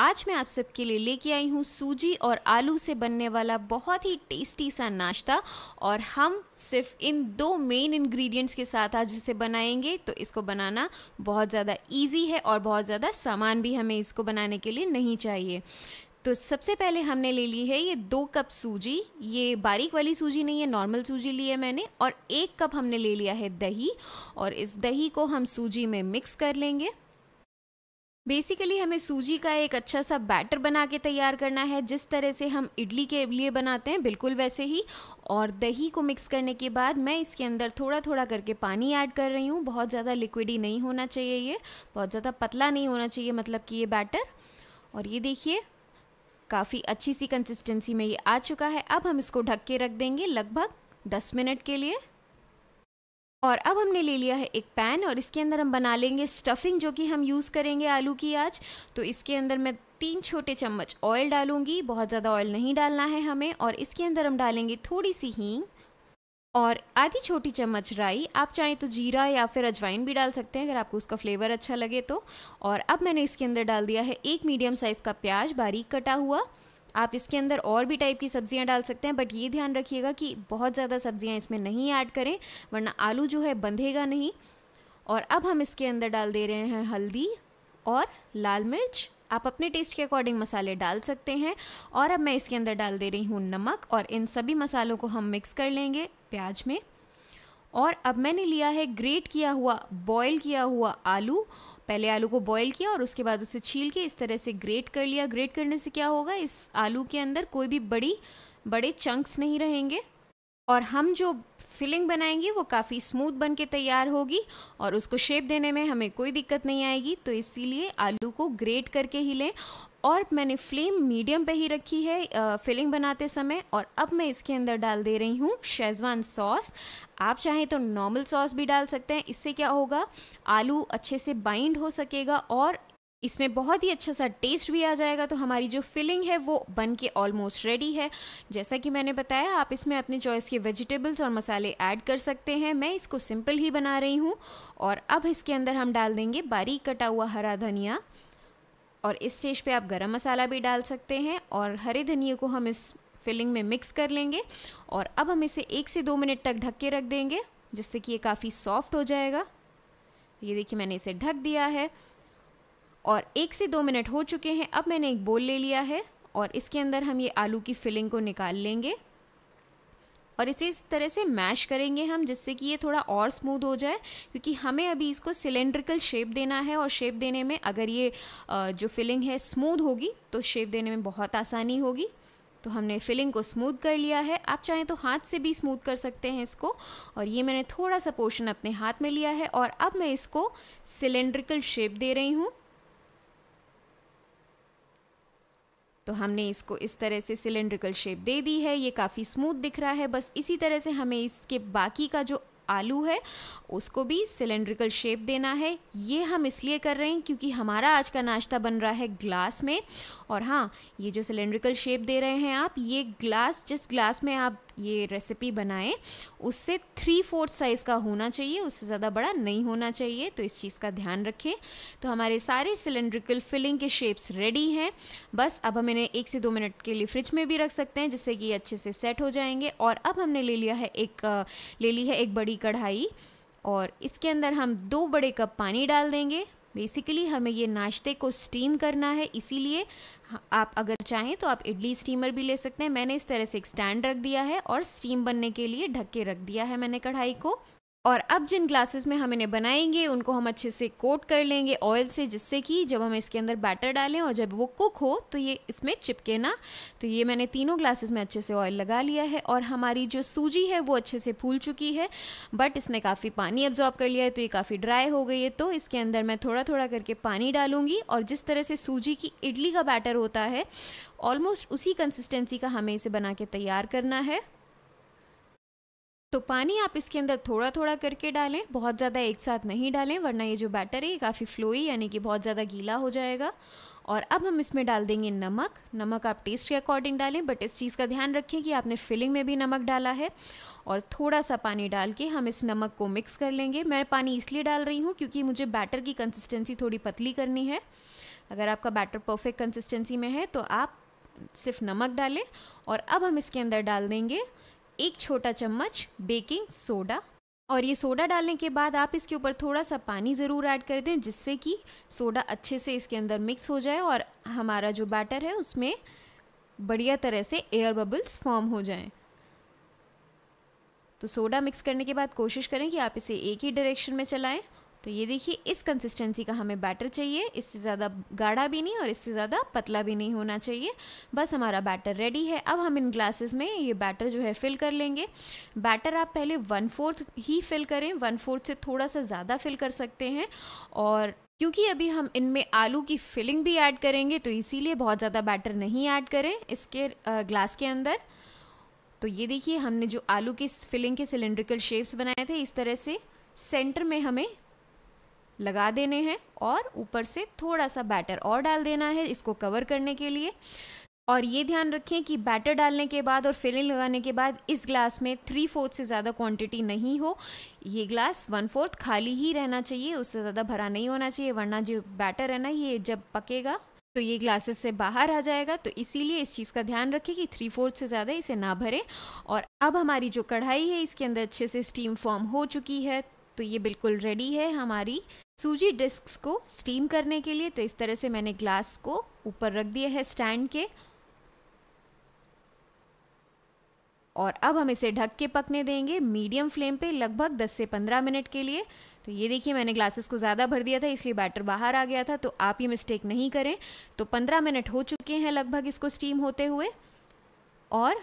आज मैं आप सबके लिए लेके आई हूँ सूजी और आलू से बनने वाला बहुत ही टेस्टी सा नाश्ता और हम सिर्फ इन दो मेन इंग्रेडिएंट्स के साथ आज इसे बनाएंगे तो इसको बनाना बहुत ज़्यादा इजी है और बहुत ज़्यादा सामान भी हमें इसको बनाने के लिए नहीं चाहिए तो सबसे पहले हमने ले ली है ये दो कप सूजी ये बारीक वाली सूजी नहीं है नॉर्मल सूजी ली है मैंने और एक कप हमने ले लिया है दही और इस दही को हम सूजी में मिक्स कर लेंगे बेसिकली हमें सूजी का एक अच्छा सा बैटर बना के तैयार करना है जिस तरह से हम इडली के लिए बनाते हैं बिल्कुल वैसे ही और दही को मिक्स करने के बाद मैं इसके अंदर थोड़ा थोड़ा करके पानी ऐड कर रही हूँ बहुत ज़्यादा लिक्विडी नहीं होना चाहिए ये बहुत ज़्यादा पतला नहीं होना चाहिए मतलब कि ये बैटर और ये देखिए काफ़ी अच्छी सी कंसिस्टेंसी में ये आ चुका है अब हम इसको ढक के रख देंगे लगभग दस मिनट के लिए और अब हमने ले लिया है एक पैन और इसके अंदर हम बना लेंगे स्टफिंग जो कि हम यूज़ करेंगे आलू की आज तो इसके अंदर मैं तीन छोटे चम्मच ऑयल डालूंगी बहुत ज़्यादा ऑयल नहीं डालना है हमें और इसके अंदर हम डालेंगे थोड़ी सी हींग और आधी छोटी चम्मच राई आप चाहें तो जीरा या फिर अजवाइन भी डाल सकते हैं अगर आपको उसका फ्लेवर अच्छा लगे तो और अब मैंने इसके अंदर डाल दिया है एक मीडियम साइज़ का प्याज बारीक कटा हुआ आप इसके अंदर और भी टाइप की सब्जियां डाल सकते हैं बट ये ध्यान रखिएगा कि बहुत ज़्यादा सब्जियां इसमें नहीं ऐड करें वरना आलू जो है बंधेगा नहीं और अब हम इसके अंदर डाल दे रहे हैं हल्दी और लाल मिर्च आप अपने टेस्ट के अकॉर्डिंग मसाले डाल सकते हैं और अब मैं इसके अंदर डाल दे रही हूँ नमक और इन सभी मसालों को हम मिक्स कर लेंगे प्याज में और अब मैंने लिया है ग्रेट किया हुआ बॉयल किया हुआ आलू पहले आलू को बॉईल किया और उसके बाद उसे छील के इस तरह से ग्रेट कर लिया ग्रेट करने से क्या होगा इस आलू के अंदर कोई भी बड़ी बड़े चंक्स नहीं रहेंगे और हम जो फिलिंग बनाएंगे वो काफ़ी स्मूथ बन के तैयार होगी और उसको शेप देने में हमें कोई दिक्कत नहीं आएगी तो इसीलिए आलू को ग्रेट करके ही लें और मैंने फ्लेम मीडियम पे ही रखी है फिलिंग बनाते समय और अब मैं इसके अंदर डाल दे रही हूँ शेजवान सॉस आप चाहें तो नॉर्मल सॉस भी डाल सकते हैं इससे क्या होगा आलू अच्छे से बाइंड हो सकेगा और इसमें बहुत ही अच्छा सा टेस्ट भी आ जाएगा तो हमारी जो फिलिंग है वो बन के ऑलमोस्ट रेडी है जैसा कि मैंने बताया आप इसमें अपने चॉइस के वेजिटेबल्स और मसाले ऐड कर सकते हैं मैं इसको सिंपल ही बना रही हूँ और अब इसके अंदर हम डाल देंगे बारीक कटा हुआ हरा धनिया और इस स्टेज पे आप गरम मसाला भी डाल सकते हैं और हरे धनिए को हम इस फिलिंग में मिक्स कर लेंगे और अब हम इसे एक से दो मिनट तक ढक के रख देंगे जिससे कि ये काफ़ी सॉफ्ट हो जाएगा ये देखिए मैंने इसे ढक दिया है और एक से दो मिनट हो चुके हैं अब मैंने एक बोल ले लिया है और इसके अंदर हम ये आलू की फिलिंग को निकाल लेंगे और इसे इस तरह से मैश करेंगे हम जिससे कि ये थोड़ा और स्मूथ हो जाए क्योंकि हमें अभी इसको सिलेंड्रिकल शेप देना है और शेप देने में अगर ये जो फिलिंग है स्मूथ होगी तो शेप देने में बहुत आसानी होगी तो हमने फिलिंग को स्मूथ कर लिया है आप चाहें तो हाथ से भी स्मूथ कर सकते हैं इसको और ये मैंने थोड़ा सा पोर्शन अपने हाथ में लिया है और अब मैं इसको सिलेंड्रिकल शेप दे रही हूँ तो हमने इसको इस तरह से सिलेंड्रिकल शेप दे दी है ये काफ़ी स्मूथ दिख रहा है बस इसी तरह से हमें इसके बाकी का जो आलू है उसको भी सिलेंड्रिकल शेप देना है ये हम इसलिए कर रहे हैं क्योंकि हमारा आज का नाश्ता बन रहा है ग्लास में और हाँ ये जो सिलेंड्रिकल शेप दे रहे हैं आप ये ग्लास जिस ग्लास में आप ये रेसिपी बनाएं उससे थ्री फोर्थ साइज़ का होना चाहिए उससे ज़्यादा बड़ा नहीं होना चाहिए तो इस चीज़ का ध्यान रखें तो हमारे सारे सिलेंड्रिकल फिलिंग के शेप्स रेडी हैं बस अब हम इन्हें एक से दो मिनट के लिए फ्रिज में भी रख सकते हैं जिससे कि ये अच्छे से सेट हो जाएंगे और अब हमने ले लिया है एक ले ली है एक बड़ी कढ़ाई और इसके अंदर हम दो बड़े कप पानी डाल देंगे बेसिकली हमें ये नाश्ते को स्टीम करना है इसीलिए आप अगर चाहें तो आप इडली स्टीमर भी ले सकते हैं मैंने इस तरह से एक स्टैंड रख दिया है और स्टीम बनने के लिए ढक के रख दिया है मैंने कढ़ाई को और अब जिन ग्लासेस में हम इन्हें बनाएंगे उनको हम अच्छे से कोट कर लेंगे ऑयल से जिससे कि जब हम इसके अंदर बैटर डालें और जब वो कुक हो तो ये इसमें चिपके ना तो ये मैंने तीनों ग्लासेस में अच्छे से ऑयल लगा लिया है और हमारी जो सूजी है वो अच्छे से फूल चुकी है बट इसने काफ़ी पानी अब्जॉर्ब कर लिया है तो ये काफ़ी ड्राई हो गई है तो इसके अंदर मैं थोड़ा थोड़ा करके पानी डालूंगी और जिस तरह से सूजी की इडली का बैटर होता है ऑलमोस्ट उसी कंसिस्टेंसी का हमें इसे बना के तैयार करना है तो पानी आप इसके अंदर थोड़ा थोड़ा करके डालें बहुत ज़्यादा एक साथ नहीं डालें वरना ये जो बैटर है काफ़ी फ्लोई यानी कि बहुत ज़्यादा गीला हो जाएगा और अब हम इसमें डाल देंगे नमक नमक आप टेस्ट के अकॉर्डिंग डालें बट इस चीज़ का ध्यान रखें कि आपने फिलिंग में भी नमक डाला है और थोड़ा सा पानी डाल के हम इस नमक को मिक्स कर लेंगे मैं पानी इसलिए डाल रही हूँ क्योंकि मुझे बैटर की कंसिस्टेंसी थोड़ी पतली करनी है अगर आपका बैटर परफेक्ट कंसिस्टेंसी में है तो आप सिर्फ नमक डालें और अब हम इसके अंदर डाल देंगे एक छोटा चम्मच बेकिंग सोडा और ये सोडा डालने के बाद आप इसके ऊपर थोड़ा सा पानी ज़रूर ऐड कर दें जिससे कि सोडा अच्छे से इसके अंदर मिक्स हो जाए और हमारा जो बैटर है उसमें बढ़िया तरह से एयर बबल्स फॉर्म हो जाएं तो सोडा मिक्स करने के बाद कोशिश करें कि आप इसे एक ही डायरेक्शन में चलाएं तो ये देखिए इस कंसिस्टेंसी का हमें बैटर चाहिए इससे ज़्यादा गाढ़ा भी नहीं और इससे ज़्यादा पतला भी नहीं होना चाहिए बस हमारा बैटर रेडी है अब हम इन ग्लासेस में ये बैटर जो है फिल कर लेंगे बैटर आप पहले वन फोर्थ ही फिल करें वन फोर्थ से थोड़ा सा ज़्यादा फिल कर सकते हैं और क्योंकि अभी हम इनमें आलू की फिलिंग भी ऐड करेंगे तो इसीलिए बहुत ज़्यादा बैटर नहीं ऐड करें इसके ग्लास के अंदर तो ये देखिए हमने जो आलू की फिलिंग के सिलेंड्रिकल शेप्स बनाए थे इस तरह से सेंटर में हमें लगा देने हैं और ऊपर से थोड़ा सा बैटर और डाल देना है इसको कवर करने के लिए और ये ध्यान रखें कि बैटर डालने के बाद और फिलिंग लगाने के बाद इस ग्लास में थ्री फोर्थ से ज़्यादा क्वांटिटी नहीं हो ये ग्लास वन फोर्थ खाली ही रहना चाहिए उससे ज़्यादा भरा नहीं होना चाहिए वरना जो बैटर है ना ये जब पकेगा तो ये ग्लासेस से बाहर आ जाएगा तो इसीलिए इस चीज़ का ध्यान रखें कि थ्री फोर्थ से ज़्यादा इसे ना भरें और अब हमारी जो कढ़ाई है इसके अंदर अच्छे से स्टीम फॉर्म हो चुकी है तो ये बिल्कुल रेडी है हमारी सूजी डिस्क्स को स्टीम करने के लिए तो इस तरह से मैंने ग्लास को ऊपर रख दिया है स्टैंड के और अब हम इसे ढक के पकने देंगे मीडियम फ्लेम पे लगभग 10 से 15 मिनट के लिए तो ये देखिए मैंने ग्लासेस को ज़्यादा भर दिया था इसलिए बैटर बाहर आ गया था तो आप ये मिस्टेक नहीं करें तो 15 मिनट हो चुके हैं लगभग इसको स्टीम होते हुए और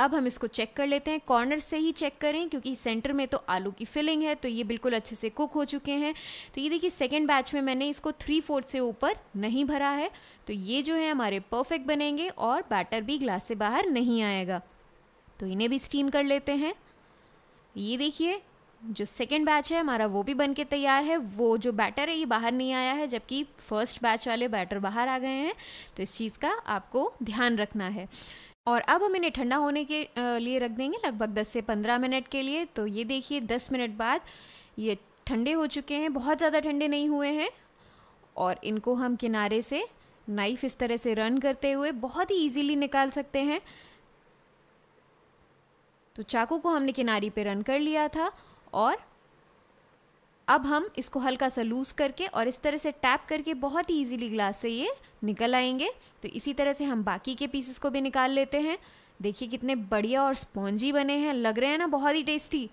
अब हम इसको चेक कर लेते हैं कॉर्नर से ही चेक करें क्योंकि सेंटर में तो आलू की फिलिंग है तो ये बिल्कुल अच्छे से कुक हो चुके हैं तो ये देखिए सेकेंड बैच में मैंने इसको थ्री फोर्थ से ऊपर नहीं भरा है तो ये जो है हमारे परफेक्ट बनेंगे और बैटर भी ग्लास से बाहर नहीं आएगा तो इन्हें भी स्टीम कर लेते हैं ये देखिए जो सेकेंड बैच है हमारा वो भी बन के तैयार है वो जो बैटर है ये बाहर नहीं आया है जबकि फर्स्ट बैच वाले बैटर बाहर आ गए हैं तो इस चीज़ का आपको ध्यान रखना है और अब हम इन्हें ठंडा होने के लिए रख देंगे लगभग 10 से 15 मिनट के लिए तो ये देखिए 10 मिनट बाद ये ठंडे हो चुके हैं बहुत ज़्यादा ठंडे नहीं हुए हैं और इनको हम किनारे से नाइफ इस तरह से रन करते हुए बहुत ही ईजीली निकाल सकते हैं तो चाकू को हमने किनारी पे रन कर लिया था और अब हम इसको हल्का सा लूज़ करके और इस तरह से टैप करके बहुत ही ईजिली ग्लास से ये निकल आएंगे तो इसी तरह से हम बाकी के पीसेस को भी निकाल लेते हैं देखिए कितने बढ़िया और स्पॉन्जी बने हैं लग रहे हैं ना बहुत ही टेस्टी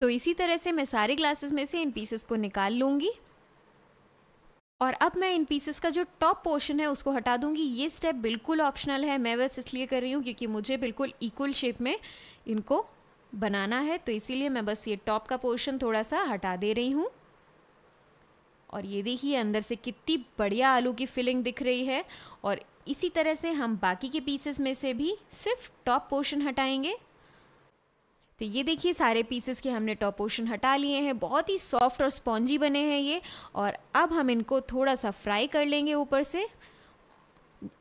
तो इसी तरह से मैं सारे ग्लासेस में से इन पीसेस को निकाल लूँगी और अब मैं इन पीसेस का जो टॉप पोर्शन है उसको हटा दूंगी ये स्टेप बिल्कुल ऑप्शनल है मैं बस इसलिए कर रही हूँ क्योंकि मुझे बिल्कुल इक्वल शेप में इनको बनाना है तो इसीलिए मैं बस ये टॉप का पोर्शन थोड़ा सा हटा दे रही हूँ और ये देखिए अंदर से कितनी बढ़िया आलू की फिलिंग दिख रही है और इसी तरह से हम बाकी के पीसेस में से भी सिर्फ टॉप पोर्शन हटाएंगे तो ये देखिए सारे पीसेस के हमने टॉप पोर्शन हटा लिए हैं बहुत ही सॉफ्ट और स्पॉन्जी बने हैं ये और अब हम इनको थोड़ा सा फ्राई कर लेंगे ऊपर से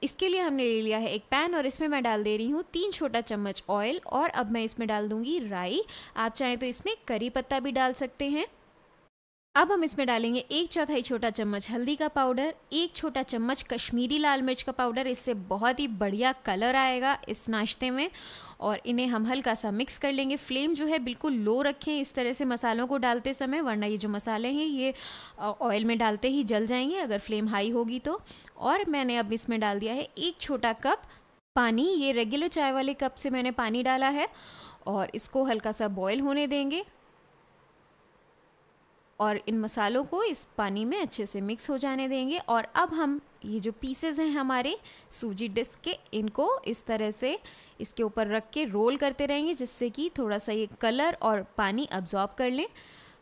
इसके लिए हमने ले लिया है एक पैन और इसमें मैं डाल दे रही हूँ तीन छोटा चम्मच ऑयल और अब मैं इसमें डाल दूँगी राई आप चाहें तो इसमें करी पत्ता भी डाल सकते हैं अब हम इसमें डालेंगे एक चौथाई छोटा चम्मच हल्दी का पाउडर एक छोटा चम्मच कश्मीरी लाल मिर्च का पाउडर इससे बहुत ही बढ़िया कलर आएगा इस नाश्ते में और इन्हें हम हल्का सा मिक्स कर लेंगे फ्लेम जो है बिल्कुल लो रखें इस तरह से मसालों को डालते समय वरना ये जो मसाले हैं ये ऑयल में डालते ही जल जाएंगे अगर फ्लेम हाई होगी तो और मैंने अब इसमें डाल दिया है एक छोटा कप पानी ये रेगुलर चाय वाले कप से मैंने पानी डाला है और इसको हल्का सा बॉयल होने देंगे और इन मसालों को इस पानी में अच्छे से मिक्स हो जाने देंगे और अब हम ये जो पीसेज हैं हमारे सूजी डिस्क के इनको इस तरह से इसके ऊपर रख के रोल करते रहेंगे जिससे कि थोड़ा सा ये कलर और पानी अब्जॉर्ब कर लें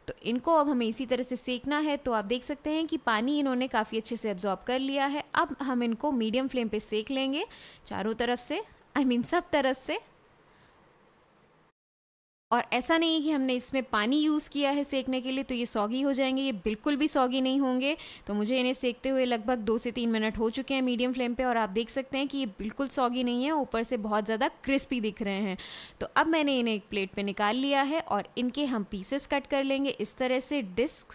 तो इनको अब हमें इसी तरह से सेकना है तो आप देख सकते हैं कि पानी इन्होंने काफ़ी अच्छे से अब्जॉर्ब कर लिया है अब हम इनको मीडियम फ्लेम पे सेक लेंगे चारों तरफ से आई I मीन mean सब तरफ से और ऐसा नहीं है कि हमने इसमें पानी यूज़ किया है सेकने के लिए तो ये सौगी हो जाएंगे ये बिल्कुल भी सौगी नहीं होंगे तो मुझे इन्हें सेकते हुए लगभग दो से तीन मिनट हो चुके हैं मीडियम फ्लेम पे और आप देख सकते हैं कि ये बिल्कुल सौगी नहीं है ऊपर से बहुत ज़्यादा क्रिस्पी दिख रहे हैं तो अब मैंने इन्हें एक प्लेट पर निकाल लिया है और इनके हम पीसेस कट कर लेंगे इस तरह से डिस्क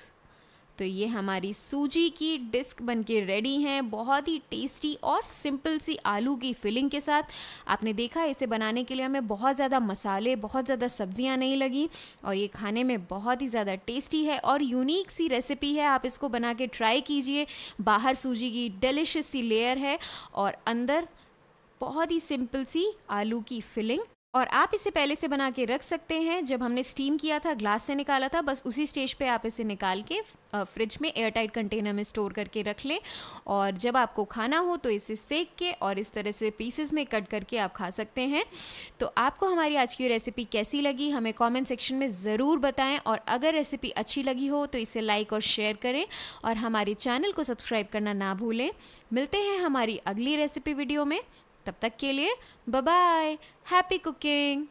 तो ये हमारी सूजी की डिस्क बनके रेडी हैं बहुत ही टेस्टी और सिंपल सी आलू की फिलिंग के साथ आपने देखा इसे बनाने के लिए हमें बहुत ज़्यादा मसाले बहुत ज़्यादा सब्जियां नहीं लगी और ये खाने में बहुत ही ज़्यादा टेस्टी है और यूनिक सी रेसिपी है आप इसको बना के ट्राई कीजिए बाहर सूजी की डेलिशस सी लेयर है और अंदर बहुत ही सिंपल सी आलू की फिलिंग और आप इसे पहले से बना के रख सकते हैं जब हमने स्टीम किया था ग्लास से निकाला था बस उसी स्टेज पे आप इसे निकाल के फ्रिज में एयरटाइट कंटेनर में स्टोर करके रख लें और जब आपको खाना हो तो इसे सेक के और इस तरह से पीसेस में कट करके आप खा सकते हैं तो आपको हमारी आज की रेसिपी कैसी लगी हमें कॉमेंट सेक्शन में ज़रूर बताएं और अगर रेसिपी अच्छी लगी हो तो इसे लाइक और शेयर करें और हमारे चैनल को सब्सक्राइब करना ना भूलें मिलते हैं हमारी अगली रेसिपी वीडियो में तब तक के लिए बाय हैप्पी कुकिंग